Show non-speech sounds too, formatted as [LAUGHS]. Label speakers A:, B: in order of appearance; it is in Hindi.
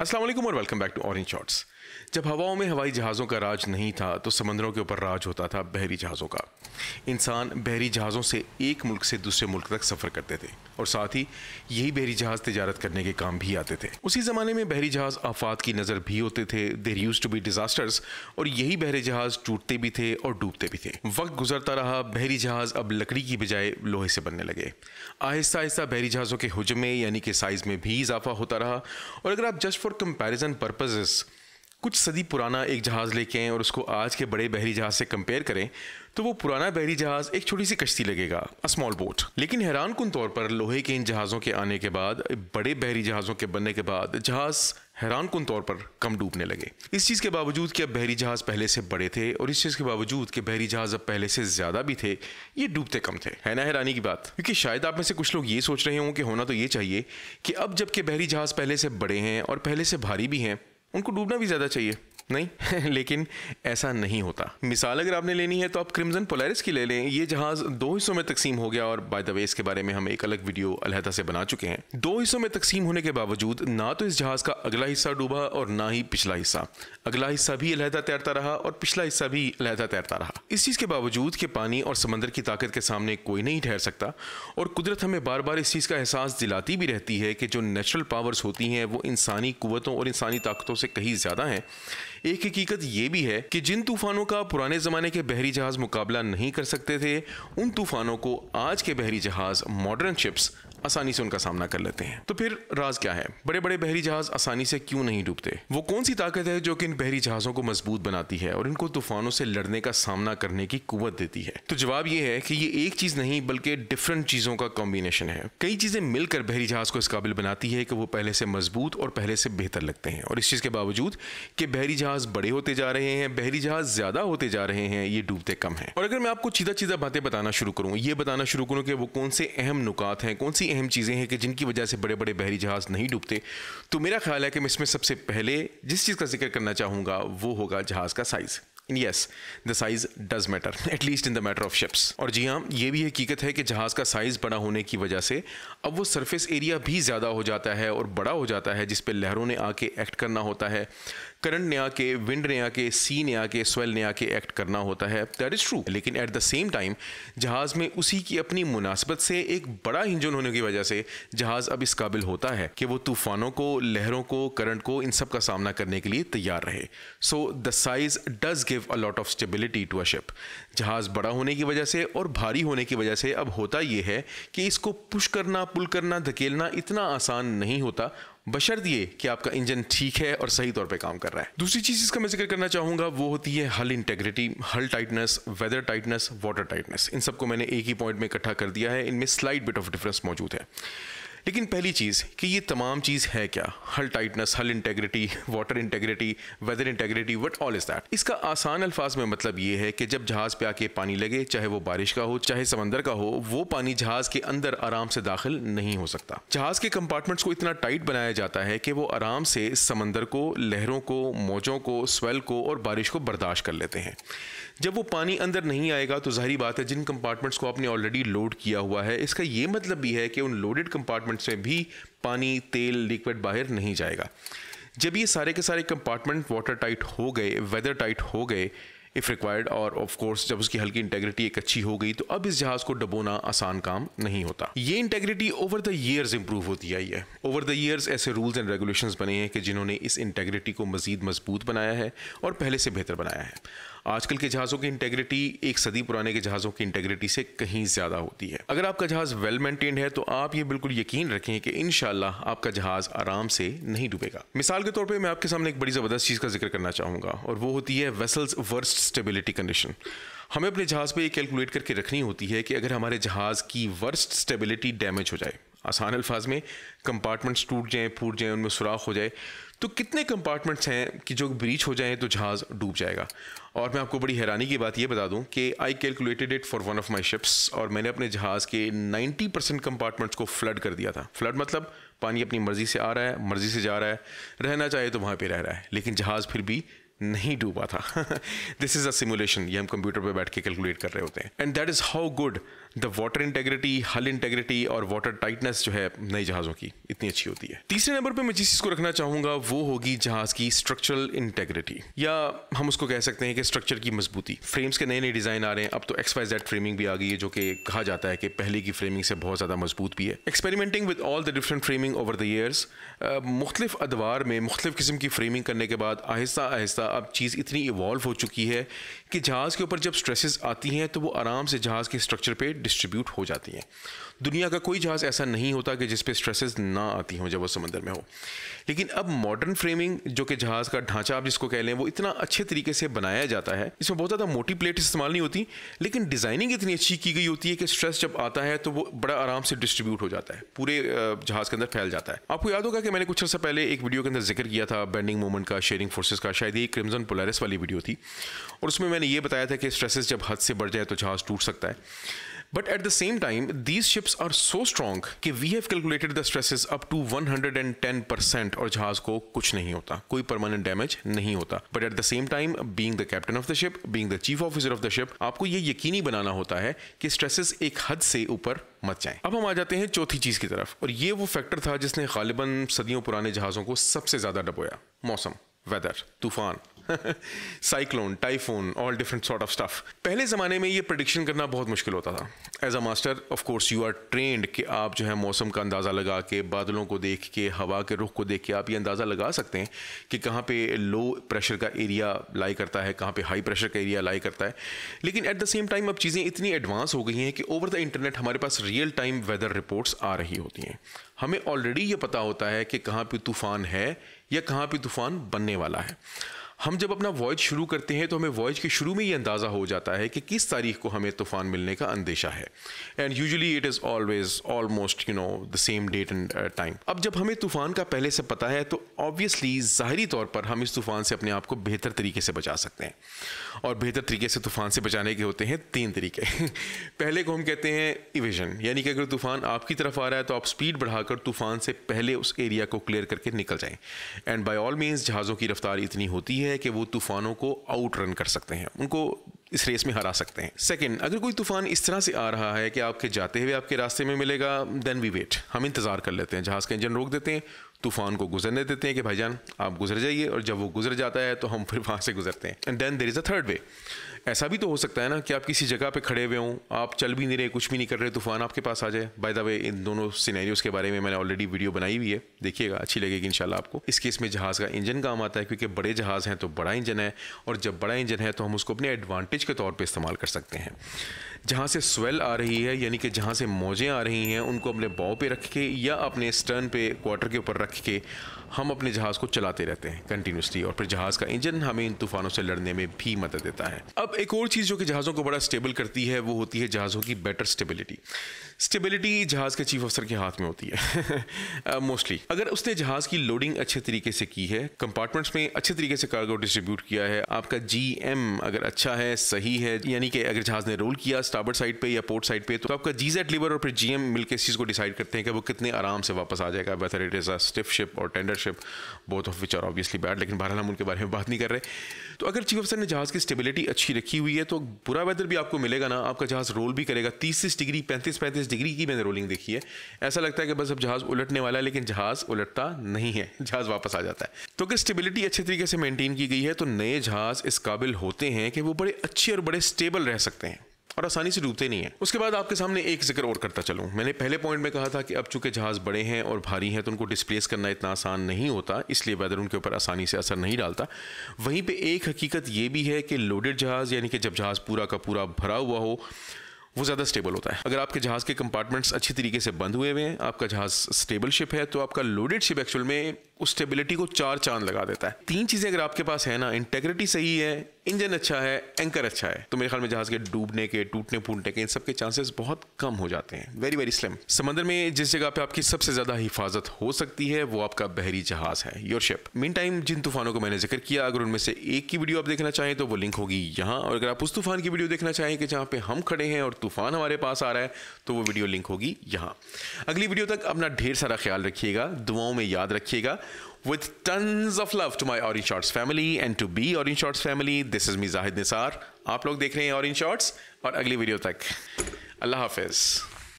A: असलम और welcome back to orange shots जब हवाओं में हवाई जहाज़ों का राज नहीं था तो समंदरों के ऊपर राज होता था बहरी जहाज़ों का इंसान बहरी जहाज़ों से एक मुल्क से दूसरे मुल्क तक सफ़र करते थे और साथ ही यही बहरी जहाज तजारत करने के काम भी आते थे उसी ज़माने में बहरी जहाज आफात की नज़र भी होते थे there used to be disasters और यही बहरे जहाज टूटते भी थे और डूबते भी थे वक्त गुजरता रहा बहरी जहाज अब लकड़ी की बजाय लोहे से बनने लगे आहिस्ता आहिस्ता बहरी जहाज़ों के हजमे यानी कि साइज़ में भी इजाफा होता रहा और अगर आप जस्ट फॉर कंपेरिजन पर्पजेज़ कुछ सदी पुराना एक जहाज़ लेके आएँ और उसको आज के बड़े बहरी जहाज़ से कंपेयर करें तो वो पुराना बहरी जहाज़ एक छोटी सी कश्ती लगेगा अ स्मॉल बोट लेकिन हैरान कन तौर पर लोहे के इन जहाज़ों के आने के बाद बड़े बहरी जहाज़ों के बनने के बाद जहाज़ हैरान कन तौर पर कम डूबने लगे इस चीज़ के बावजूद कि अब बहरी जहाज़ पहले से बड़े थे और इस चीज़ के बावजूद कि बहरी जहाज़ अब पहले से ज़्यादा भी थे ये डूबते कम थे है ना हैरानी की बात क्योंकि शायद आप में से कुछ लोग ये सोच रहे हों कि होना तो ये चाहिए कि अब जबकि बहरी जहाज़ पहले से बड़े हैं और पहले से भारी भी हैं उनको डूबना भी ज़्यादा चाहिए नहीं [LAUGHS] लेकिन ऐसा नहीं होता मिसाल अगर आपने लेनी है तो आप क्रिमजन पोलैरिस की ले लें ये जहाज दो हिस्सों में तकसीम हो गया और बाय द वे इसके बारे में हम एक अलग वीडियो अलहदा से बना चुके हैं दो हिस्सों में तकसीम होने के बावजूद ना तो इस जहाज का अगला हिस्सा डूबा और ना ही पिछला हिस्सा अगला हिस्सा भी अलहदा तैरता रहा और पिछला हिस्सा भी अलहदा तैरता रहा इस चीज़ के बावजूद कि पानी और समंदर की ताकत के सामने कोई नहीं ठहर सकता और कुदरत हमें बार बार इस चीज़ का एहसास दिलाती भी रहती है कि जो नेचुरल पावर्स होती हैं वो इंसानी कुतों और इंसानी ताकतों से कहीं ज़्यादा हैं एक हकीकत ये भी है कि जिन तूफानों का पुराने जमाने के बहरी जहाज मुकाबला नहीं कर सकते थे उन तूफानों को आज के बहरी जहाज मॉडर्न शिप्स आसानी से उनका सामना कर लेते हैं तो फिर राज क्या है बड़े बड़े बहरी जहाज आसानी से क्यों नहीं डूबते वो कौन सी ताकत है जो कि इन बहरी जहाजों को मजबूत बनाती है और इनको तूफानों से लड़ने का सामना करने की कुवत देती है तो जवाब ये है कि ये एक चीज नहीं बल्कि डिफरेंट चीजों का कॉम्बिनेशन है कई चीजें मिलकर बहरी जहाज को इस काबिल बनाती है कि वो पहले से मजबूत और पहले से बेहतर लगते हैं और इस चीज के बावजूद कि बहरी जहाज जहाज बड़े होते जा रहे हैं बहरी जहाज ज्यादा होते जा रहे हैं ये डूबते कम है और अगर मैं आपको चीजा चीजा बातें बताना शुरू करूँ ये बताना शुरू करूँ कि वो कौन से अहम नुकात हैं कौन सी अहम चीज़ें हैं कि जिनकी वजह से बड़े बड़े बहरी जहाज नहीं डूबते तो मेरा ख्याल है कि मैं इसमें सबसे पहले जिस चीज़ का जिक्र करना चाहूँगा वो होगा जहाज का size yes the size does matter at least in the matter of ships और जी हाँ ये भी हकीकत है कि जहाज़ का साइज़ बड़ा होने की वजह से अब वो सरफेस एरिया भी ज़्यादा हो जाता है और बड़ा हो जाता है जिस लहरों ने आके एक्ट करना होता है करंट ने आके विंड ने आके सी ने आके स्वेल ने आके एक्ट करना होता है दैट इज़ ट्रू लेकिन एट द सेम टाइम जहाज़ में उसी की अपनी मुनासबत से एक बड़ा इंजन होने की वजह से जहाज़ अब इस काबिल होता है कि वो तूफानों को लहरों को करंट को इन सब का सामना करने के लिए तैयार रहे so the size does give a lot of stability to a ship जहाज़ बड़ा होने की वजह से और भारी होने की वजह से अब होता ये है कि इसको पुश करना पुल करना धकेलना इतना आसान नहीं होता बशर दिए कि आपका इंजन ठीक है और सही तौर पे काम कर रहा है दूसरी चीज़ इसका मैं जिक्र करना चाहूंगा वो होती है hull integrity hull tightness weather tightness water tightness इन सबको मैंने एक ही पॉइंट में इकट्ठा कर दिया है इनमें स्लाइड बिट ऑफ डिफरेंस मौजूद है लेकिन पहली चीज़ कि ये तमाम चीज़ है क्या hull tightness hull integrity water integrity weather integrity what all is that इसका आसान अल्फाज में मतलब ये है कि जब जहाज़ पे आके पानी लगे चाहे वो बारिश का हो चाहे समंदर का हो वो पानी जहाज़ के अंदर आराम से दाखिल नहीं हो सकता जहाज़ के कंपार्टमेंट्स को इतना टाइट बनाया जाता है कि वो आराम से समंदर को लहरों को मौजों को स्वेल को और बारिश को बर्दाश्त कर लेते हैं जब वो पानी अंदर नहीं आएगा तो जाहरी बात है जिन कंपार्टमेंट्स को आपने ऑलरेडी लोड किया हुआ है इसका ये मतलब भी है कि उन लोडेड कंपार्टमेंट कंपार्टमेंट्स में भी पानी तेल लिक्विड बाहर नहीं जाएगा जब ये सारे के सारे कंपार्टमेंट वाटर टाइट हो गए वेदर टाइट हो गए इफ़ रिक्वायर्ड और ऑफ कोर्स जब उसकी हल्की इंटेग्रिटी एक अच्छी हो गई तो अब इस जहाज को डबोना आसान काम नहीं होता ये integrity over the years improve होती आई है ओवर द ईयर्स ऐसे रूल्स एंड रेगुलेशंस बने हैं कि जिन्होंने इस इंटेग्रिटी को मजीद मजबूत बनाया है और पहले से बेहतर बनाया है आजकल के जहाज़ों की इंटेग्रिटी एक सदी पुराने के जहाज़ों की इंटेग्रिटी से कहीं ज़्यादा होती है अगर आपका जहाज़ वेल मेंटेन्ड है तो आप ये बिल्कुल यकीन रखें कि इन आपका जहाज़ आराम से नहीं डूबेगा मिसाल के तौर पर मैं आपके सामने एक बड़ी ज़बरदस्त चीज़ का जिक्र करना चाहूँगा और वो होती है वेसल्स वर्स्ट स्टेबिलिटी कंडीशन हमें अपने जहाज़ पे ये कैलकुलेट करके रखनी होती है कि अगर हमारे जहाज़ की वर्स्ट स्टेबिलिटी डैमेज हो जाए आसान अल्फाज में कंपार्टमेंट्स टूट जाएँ फूट जाएँ उनमें सुराख हो जाए तो कितने कंपार्टमेंट्स हैं कि जो ब्रीच हो जाएँ तो जहाज़ डूब जाएगा और मैं आपको बड़ी हैरानी की बात ये बता दूं कि I calculated it for one of my ships और मैंने अपने जहाज़ के 90 परसेंट कंपार्टमेंट्स को फ्लड कर दिया था फ्लड मतलब पानी अपनी मर्ज़ी से आ रहा है मर्ज़ी से जा रहा है रहना चाहे तो वहाँ पर रह रहा है लेकिन जहाज़ फिर भी नहीं डूबा था दिस इज़ अ सिमुलेशन ये हम कंप्यूटर पर बैठ के कैलकुलेट कर रहे होते हैं and that is how good the water integrity hull integrity और वाटर टाइटनेस जो है नए जहाज़ों की इतनी अच्छी होती है तीसरे नंबर पर मैं जिस चीज़ को रखना चाहूँगा वो होगी जहाज़ की स्ट्रक्चरल इंटेग्रिटी या हम उसको कह सकते हैं कि स्ट्रक्चर की मजबूती फ्रेम्स के नए नए डिज़ाइन आ रहे हैं अब तो एक्स वाई जेड फ्रेमिंग भी आ गई है जो कि कहा जाता है कि पहले की फ्रेमिंग से बहुत ज़्यादा मजबूत भी है experimenting with all the different framing over the years मुख्तलिफ अदवार में मुख्तलिफ किस्म की फ्रेमिंग करने के बाद आहिस्ता आहिस्ता अब चीज़ इतनी इवॉल्व हो चुकी है कि जहाज़ के ऊपर जब स्ट्रेसेस आती हैं तो वो आराम से जहाज़ के स्ट्रक्चर पर डिस्ट्रीब्यूट हो जाती हैं दुनिया का कोई जहाज़ ऐसा नहीं होता कि जिसपे स्ट्रेसेस ना आती हों जब वो समंदर में हो लेकिन अब मॉडर्न फ्रेमिंग जो कि जहाज़ का ढांचा आप जिसको कह लें वो इतना अच्छे तरीके से बनाया जाता है इसमें बहुत ज़्यादा मोटी प्लेट इस्तेमाल नहीं होती लेकिन डिज़ाइनिंग इतनी अच्छी की गई होती है कि स्ट्रेस जब आता है तो वो बड़ा आराम से डिस्ट्रीब्यूट हो जाता है पूरे जहाज़ के अंदर फैल जाता है आपको याद होगा कि मैंने कुछ अर्सा पहले एक वीडियो के अंदर जिक्र किया था बेंडिंग मूवमेंट का शेयरिंग फोर्सेज का शायद ये क्रिमजन पोलारिस वाली वीडियो थी और उसमें मैंने ये बताया था कि स्ट्रेसेस जब हद से बढ़ जाए तो जहाज़ टूट सकता है but at the same time these ships are so strong कि we have calculated the stresses up to 110% और जहाज को कुछ नहीं होता कोई परमानेंट डैमेज नहीं होता but at the same time being the captain of the ship being the chief officer of the ship आपको ये यकीनी बनाना होता है कि स्ट्रेसेस एक हद से ऊपर मत जाएं अब हम आ जाते हैं चौथी चीज की तरफ और ये वो फैक्टर था जिसने गालिबन सदियों पुराने जहाजों को सबसे ज्यादा डबोया मौसम वेदर तूफान cyclone typhoon all different sort of stuff पहले ज़माने में ये प्रडिक्शन करना बहुत मुश्किल होता था as a master of course you are trained कि आप जो है मौसम का अंदाज़ा लगा के बादलों को देख के हवा के रुख को देख के आप ये अंदाज़ा लगा सकते हैं कि कहाँ पे लो प्रेशर का एरिया लाई करता है कहाँ पे हाई प्रेशर का एरिया लाई करता है लेकिन एट द सेम टाइम अब चीज़ें इतनी एडवांस हो गई हैं कि ओवर द इंटरनेट हमारे पास रियल टाइम वेदर रिपोर्ट्स आ रही होती हैं हमें ऑलरेडी ये पता होता है कि कहाँ पे तूफ़ान है या कहाँ पे तूफ़ान बनने वाला है हम जब अपना वॉयज शुरू करते हैं तो हमें वॉयज के शुरू में ही अंदाज़ा हो जाता है कि किस तारीख को हमें तूफ़ान मिलने का अंदेशा है and usually it is always almost you know the same date and time अब जब हमें तूफ़ान का पहले से पता है तो ऑब्वियसली ज़ाहरी तौर पर हम इस तूफ़ान से अपने आप को बेहतर तरीके से बचा सकते हैं और बेहतर तरीके से तूफ़ान से बचाने के होते हैं तीन तरीके [LAUGHS] पहले को हम कहते हैं इविजन यानी कि अगर तूफ़ान आपकी तरफ आ रहा है तो आप स्पीड बढ़ाकर तूफ़ान से पहले उस एरिया को क्लियर करके निकल जाएँ एंड बाई ऑल मीन्स जहाज़ों की रफ्तार इतनी होती है है कि वो तूफ़ानों को आउट रन कर सकते हैं उनको इस रेस में हरा सकते हैं सेकंड अगर कोई तूफान इस तरह से आ रहा है कि आपके जाते हुए आपके रास्ते में मिलेगा देन वी वेट हम इंतज़ार कर लेते हैं जहाज़ का इंजन रोक देते हैं तूफान को गुजरने देते हैं कि भाईजान आप गुजर जाइए और जब वो गुजर जाता है तो हम फिर वहाँ से गुजरते हैं and then there is a third way ऐसा भी तो हो सकता है ना कि आप किसी जगह पे खड़े हुए हों आप चल भी नहीं रहे कुछ भी नहीं कर रहे तूफान आपके पास आ जाए बाय द वे इन दोनों सिनेरियोस के बारे में मैंने ऑलरेडी वीडियो बनाई हुई है देखिएगा अच्छी लगेगी इन आपको इस केस में जहाज़ का इंजन काम आता है क्योंकि बड़े जहाज़ हैं तो बड़ा इंजन है और जब बड़ा इंजन है तो हम उसको अपने एडवांटेज के तौर पर इस्तेमाल कर सकते हैं जहाँ से स्वेल आ रही है यानी कि जहाँ से मौजें आ रही हैं उनको अपने बाव पे रख के या अपने स्टर्न पे क्वार्टर के ऊपर रख के हम अपने जहाज़ को चलाते रहते हैं कंटिन्यूसली और फिर जहाज़ का इंजन हमें इन तूफानों से लड़ने में भी मदद देता है अब एक और चीज़ जो कि जहाज़ों को बड़ा स्टेबल करती है वो होती है जहाज़ों की बेटर स्टेबिलिटी स्टेबिलिटी जहाज़ के चीफ अफसर के हाथ में होती है मोस्टली [LAUGHS] uh, अगर उसने जहाज़ की लोडिंग अच्छे तरीके से की है कंपार्टमेंट्स में अच्छे तरीके से कार्गो डिस्ट्रीब्यूट किया है आपका जी अगर अच्छा है सही है यानी कि अगर जहाज़ ने रोल किया स्टार्बर्ड साइड पर या पोर्ट साइड पर तो आपका जी लेबर और फिर जी मिलकर इस चीज़ को डिसाइड करते हैं कि वो कितने आराम से वापस आ जाएगा whether it is a stiff ship और tender ship both of which are obviously bad लेकिन बहरहाल हम उनके बारे में बात नहीं कर रहे तो अगर चीफ अफसर ने जहाज़ की स्टेबिलिटी अच्छी रखी हुई है तो बुरा वेदर भी आपको मिलेगा ना आपका जहाज़ रोल भी करेगा तीस डिग्री पैंतीस पैंतीस पैंतालीस डिग्री की मैंने रोलिंग देखी है ऐसा लगता है कि बस अब जहाज उलटने वाला है लेकिन जहाज उलटता नहीं है जहाज वापस आ जाता है तो अगर स्टेबिलिटी अच्छे तरीके से मेंटेन की गई है तो नए जहाज इस काबिल होते हैं कि वो बड़े अच्छे और बड़े स्टेबल रह सकते हैं और आसानी से डूबते नहीं है उसके बाद आपके सामने एक जिक्र और करता चलूँ मैंने पहले पॉइंट में कहा था कि अब चूंकि जहाज बड़े हैं और भारी हैं तो उनको डिस्प्लेस करना इतना आसान नहीं होता इसलिए वेदर उनके ऊपर आसानी से असर नहीं डालता वहीं पे एक हकीकत ये भी है कि लोडेड जहाज यानी कि जब जहाज पूरा का पूरा भरा हुआ हो वो ज़्यादा स्टेबल होता है अगर आपके जहाज़ के कंपार्टमेंट्स अच्छी तरीके से बंद हुए हुए हैं आपका जहाज़ स्टेबल शिप है तो आपका लोडेड शिप एक्चुअल में उस स्टेबिलिटी को चार चांद लगा देता है तीन चीज़ें अगर आपके पास है ना इंटेग्रिटी सही है इंजन अच्छा है एंकर अच्छा है तो मेरे ख्याल में जहाज के डूबने के टूटने फूटने के इन सब के चांसेस बहुत कम हो जाते हैं वेरी वेरी स्लिम समंदर में जिस जगह पे आपकी सबसे ज्यादा हिफाजत हो सकती है वो आपका बहरी जहाज है योर शिप मीन टाइम जिन तूफानों को मैंने जिक्र किया अगर उनमें से एक की वीडियो आप देखना चाहें तो वो लिंक होगी यहाँ और अगर आप उस तूफान की वीडियो देखना चाहें कि जहाँ पे हम खड़े हैं और तूफान हमारे पास आ रहा है तो वो वीडियो लिंक होगी यहाँ अगली वीडियो तक अपना ढेर सारा ख्याल रखिएगा दुआओं में याद रखिएगा With tons of love to my Orange Shorts family and to be Orange Shorts family, this is me Zahid Nisar. You लोग देख रहे Orange Shorts until the next video, Allah Hafiz.